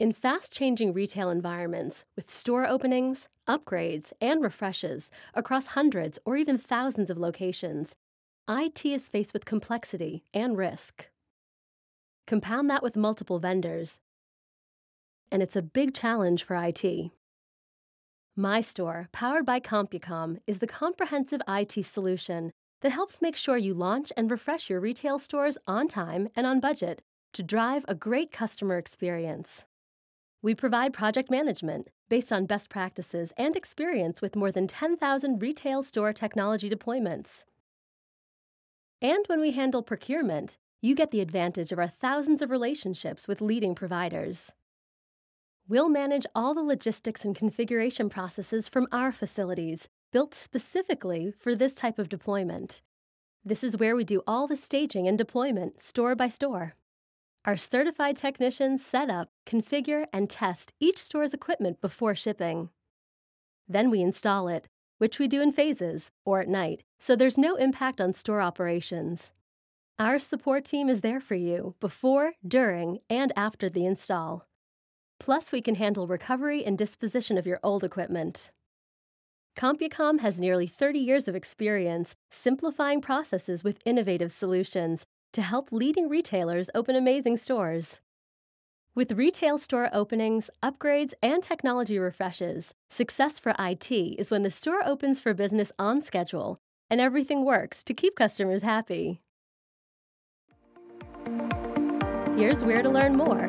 In fast changing retail environments, with store openings, upgrades, and refreshes across hundreds or even thousands of locations, IT is faced with complexity and risk. Compound that with multiple vendors, and it's a big challenge for IT. MyStore, powered by CompuCom, is the comprehensive IT solution that helps make sure you launch and refresh your retail stores on time and on budget to drive a great customer experience. We provide project management based on best practices and experience with more than 10,000 retail store technology deployments. And when we handle procurement, you get the advantage of our thousands of relationships with leading providers. We'll manage all the logistics and configuration processes from our facilities, built specifically for this type of deployment. This is where we do all the staging and deployment, store by store. Our certified technicians set up, configure, and test each store's equipment before shipping. Then we install it, which we do in phases or at night, so there's no impact on store operations. Our support team is there for you before, during, and after the install. Plus, we can handle recovery and disposition of your old equipment. CompuCom has nearly 30 years of experience simplifying processes with innovative solutions to help leading retailers open amazing stores. With retail store openings, upgrades, and technology refreshes, success for IT is when the store opens for business on schedule and everything works to keep customers happy. Here's where to learn more.